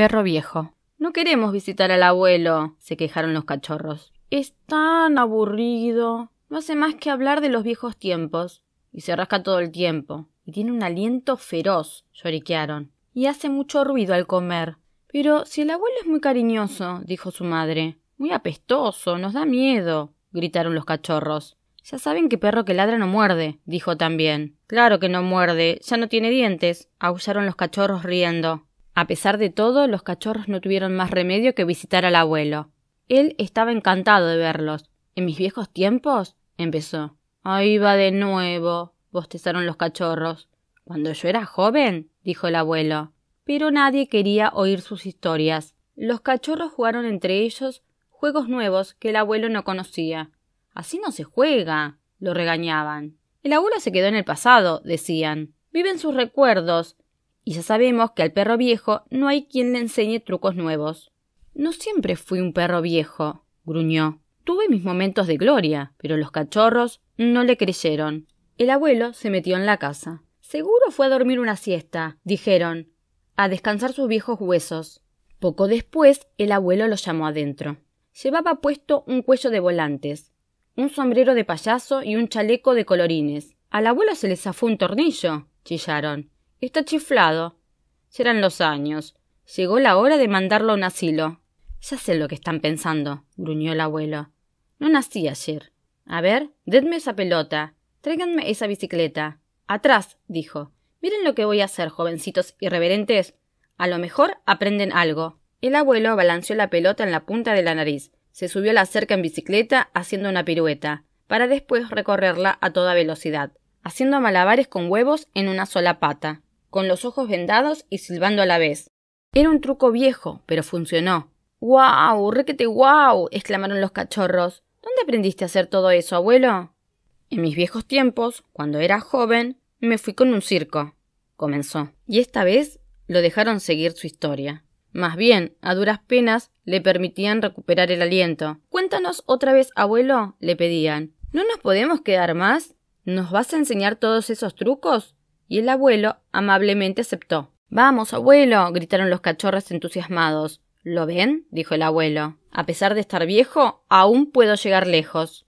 Perro viejo. No queremos visitar al abuelo, se quejaron los cachorros. Es tan aburrido. No hace más que hablar de los viejos tiempos. Y se rasca todo el tiempo. Y tiene un aliento feroz, lloriquearon. Y hace mucho ruido al comer. Pero si el abuelo es muy cariñoso, dijo su madre. Muy apestoso, nos da miedo, gritaron los cachorros. Ya saben que perro que ladra no muerde, dijo también. Claro que no muerde, ya no tiene dientes, aullaron los cachorros riendo. A pesar de todo, los cachorros no tuvieron más remedio que visitar al abuelo. Él estaba encantado de verlos. En mis viejos tiempos, empezó. Ahí va de nuevo, bostezaron los cachorros. Cuando yo era joven, dijo el abuelo. Pero nadie quería oír sus historias. Los cachorros jugaron entre ellos juegos nuevos que el abuelo no conocía. Así no se juega, lo regañaban. El abuelo se quedó en el pasado, decían. Viven sus recuerdos, y ya sabemos que al perro viejo no hay quien le enseñe trucos nuevos. No siempre fui un perro viejo, gruñó. Tuve mis momentos de gloria, pero los cachorros no le creyeron. El abuelo se metió en la casa. Seguro fue a dormir una siesta, dijeron, a descansar sus viejos huesos. Poco después, el abuelo lo llamó adentro. Llevaba puesto un cuello de volantes, un sombrero de payaso y un chaleco de colorines. Al abuelo se le zafó un tornillo, chillaron. Está chiflado. Serán los años. Llegó la hora de mandarlo a un asilo. Ya sé lo que están pensando, gruñó el abuelo. No nací ayer. A ver, denme esa pelota. Tráiganme esa bicicleta. Atrás, dijo. Miren lo que voy a hacer, jovencitos irreverentes. A lo mejor aprenden algo. El abuelo balanceó la pelota en la punta de la nariz, se subió a la cerca en bicicleta haciendo una pirueta, para después recorrerla a toda velocidad, haciendo malabares con huevos en una sola pata con los ojos vendados y silbando a la vez. Era un truco viejo, pero funcionó. ¡Guau! ¡Requete guau! exclamaron los cachorros. ¿Dónde aprendiste a hacer todo eso, abuelo? En mis viejos tiempos, cuando era joven, me fui con un circo, comenzó. Y esta vez lo dejaron seguir su historia. Más bien, a duras penas le permitían recuperar el aliento. Cuéntanos otra vez, abuelo, le pedían. ¿No nos podemos quedar más? ¿Nos vas a enseñar todos esos trucos? y el abuelo amablemente aceptó. Vamos, abuelo. gritaron los cachorros entusiasmados. ¿Lo ven? dijo el abuelo. A pesar de estar viejo, aún puedo llegar lejos.